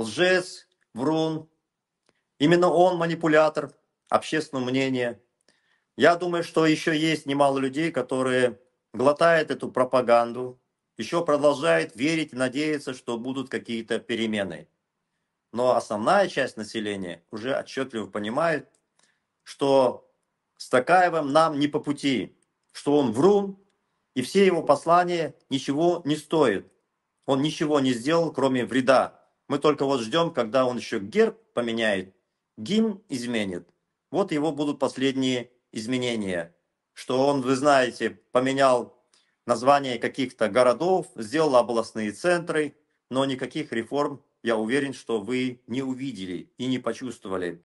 лжец, врун. Именно он манипулятор общественного мнения. Я думаю, что еще есть немало людей, которые глотают эту пропаганду, еще продолжают верить и надеяться, что будут какие-то перемены. Но основная часть населения уже отчетливо понимает, что с Такаевым нам не по пути, что он врун, и все его послания ничего не стоят. Он ничего не сделал, кроме вреда мы только вот ждем, когда он еще герб поменяет, гимн изменит. Вот его будут последние изменения. Что он, вы знаете, поменял название каких-то городов, сделал областные центры, но никаких реформ, я уверен, что вы не увидели и не почувствовали.